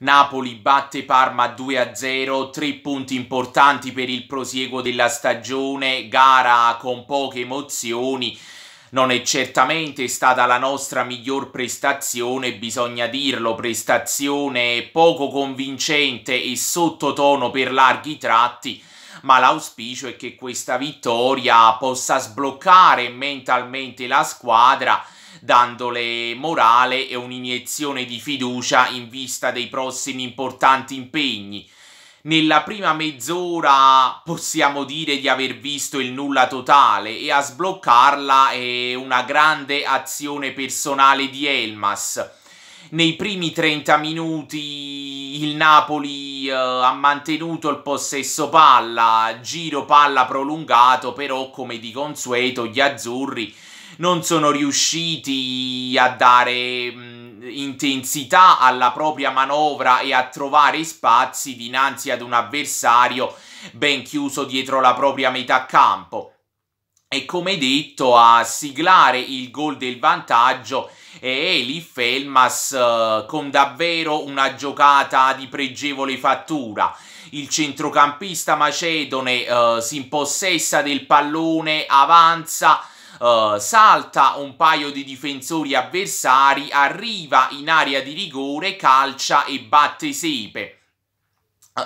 Napoli batte Parma 2-0, tre punti importanti per il prosieguo della stagione, gara con poche emozioni. Non è certamente stata la nostra miglior prestazione, bisogna dirlo, prestazione poco convincente e sottotono per larghi tratti, ma l'auspicio è che questa vittoria possa sbloccare mentalmente la squadra dandole morale e un'iniezione di fiducia in vista dei prossimi importanti impegni. Nella prima mezz'ora possiamo dire di aver visto il nulla totale e a sbloccarla è una grande azione personale di Elmas nei primi 30 minuti il Napoli eh, ha mantenuto il possesso palla, giro palla prolungato, però come di consueto gli azzurri non sono riusciti a dare mh, mm, intensità alla propria manovra e a trovare spazi dinanzi ad un avversario ben chiuso dietro la propria metà campo e come detto a siglare il gol del vantaggio e Eli Felmas eh, con davvero una giocata di pregevole fattura. Il centrocampista macedone eh, si impossessa del pallone, avanza, eh, salta un paio di difensori avversari, arriva in area di rigore, calcia e batte Sepe.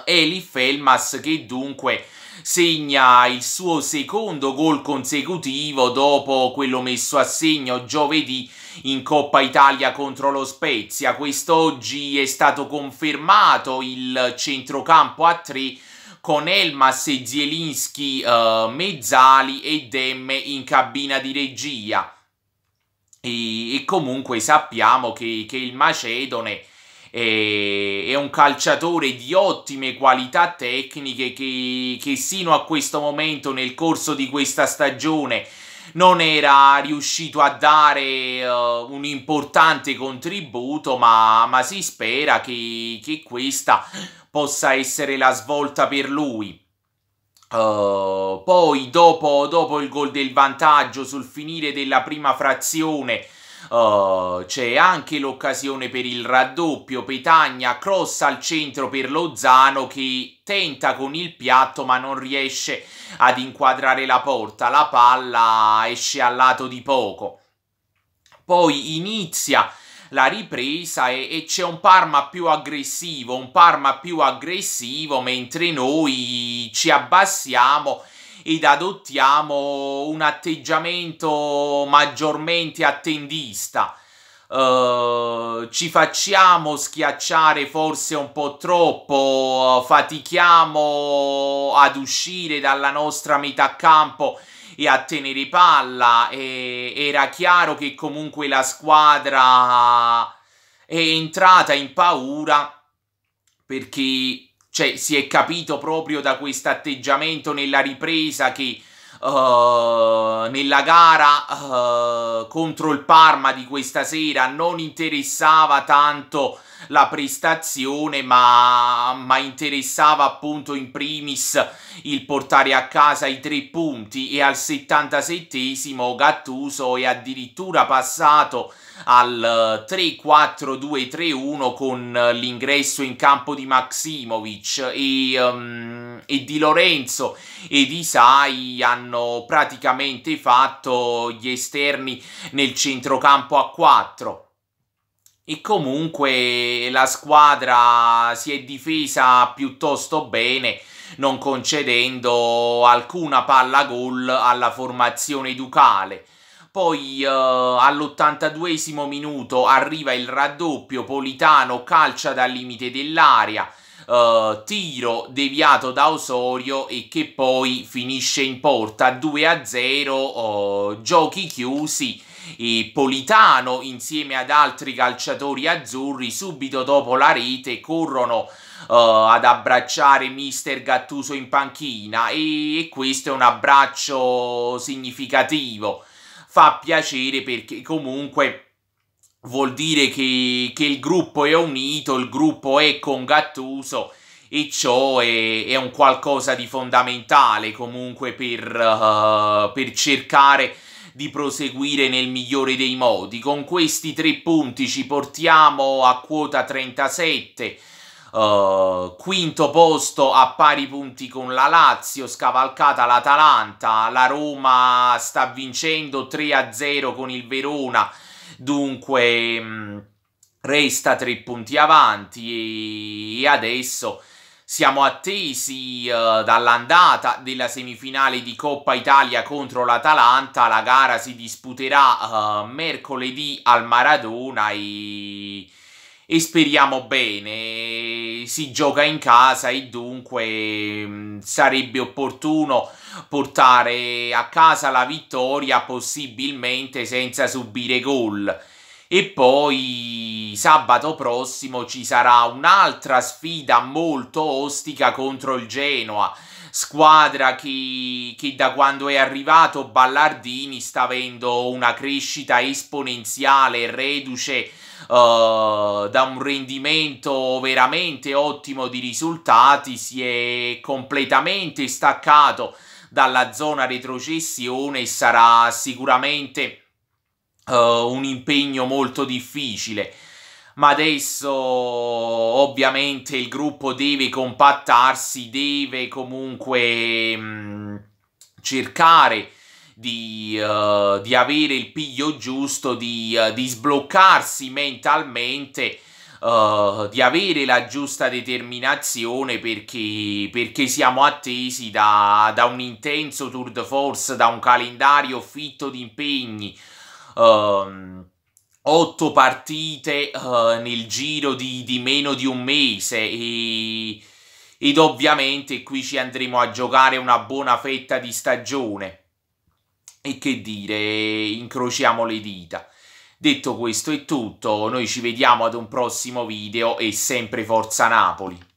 Eh, Eli Felmas che dunque segna il suo secondo gol consecutivo dopo quello messo a segno giovedì in Coppa Italia contro lo Spezia. Quest'oggi è stato confermato il centrocampo a tre con Elmas e Zielinski eh, mezzali e Demme in cabina di regia. E, e comunque sappiamo che, che il Macedone è un calciatore di ottime qualità tecniche che, che sino a questo momento nel corso di questa stagione non era riuscito a dare uh, un importante contributo, ma, ma si spera che, che, questa possa essere la svolta per lui. Uh, poi dopo, dopo il gol del vantaggio sul finire della prima frazione Uh, c'è anche l'occasione per il raddoppio, Petagna cross al centro per Lozano che tenta con il piatto ma non riesce ad inquadrare la porta, la palla esce al lato di poco. Poi inizia la ripresa e, e, c'è un Parma più aggressivo, un Parma più aggressivo mentre noi ci abbassiamo ed adottiamo un atteggiamento maggiormente attendista. Uh, ci facciamo schiacciare forse un po' troppo, fatichiamo ad uscire dalla nostra metà campo e a tenere palla. E era chiaro che comunque la squadra è entrata in paura perché cioè, si è capito proprio da questo atteggiamento nella ripresa che uh, nella gara uh, contro il Parma di questa sera non interessava tanto la prestazione, ma, ma, interessava appunto in primis il portare a casa i tre punti e al 77 Gattuso è addirittura passato al 3-4-2-3-1 con l'ingresso in campo di Maximovic e um, e Di Lorenzo e Di Sai hanno praticamente fatto gli esterni nel centrocampo a 4. E comunque la squadra si è difesa piuttosto bene, non concedendo alcuna palla gol alla formazione ducale. Poi eh, all minuto arriva il raddoppio, Politano calcia dal limite dell'aria, uh, tiro deviato da Osorio e che poi finisce in porta 2 a 0, uh, giochi chiusi. E Politano insieme ad altri calciatori azzurri subito dopo la rete corrono uh, ad abbracciare mister Gattuso in panchina e, e questo è un abbraccio significativo fa piacere perché comunque vuol dire che, che, il gruppo è unito, il gruppo è con Gattuso e ciò è, è un qualcosa di fondamentale comunque per, uh, per cercare di proseguire nel migliore dei modi. Con questi tre punti ci portiamo a quota 37. Uh, eh, quinto posto a pari punti con la Lazio, scavalcata l'Atalanta, la Roma sta vincendo 3-0 con il Verona, Dunque, mh, mm, Ray sta tre punti avanti e adesso siamo attesi uh, dall'andata della semifinale di Coppa Italia contro l'Atalanta. La gara si disputerà uh, mercoledì al Maradona e e speriamo bene, si gioca in casa e dunque mm, sarebbe opportuno portare a casa la vittoria possibilmente senza subire gol. E poi sabato prossimo ci sarà un'altra sfida molto ostica contro il Genoa squadra che, che da quando è arrivato Ballardini sta avendo una crescita esponenziale, reduce Uh, da un rendimento veramente ottimo di risultati, si è completamente staccato dalla zona retrocessione e sarà sicuramente uh, un impegno molto difficile ma adesso ovviamente il gruppo deve compattarsi, deve comunque mh, mm, cercare di, uh, di, avere il piglio giusto, di, uh, di sbloccarsi mentalmente, uh, di avere la giusta determinazione perché, perché siamo attesi da, da, un intenso tour de force, da un calendario fitto di impegni. Um, otto partite uh, nel giro di, di, meno di un mese e, ed ovviamente qui ci andremo a giocare una buona fetta di stagione. E che dire, incrociamo le dita. Detto questo è tutto, noi ci vediamo ad un prossimo video e sempre Forza Napoli!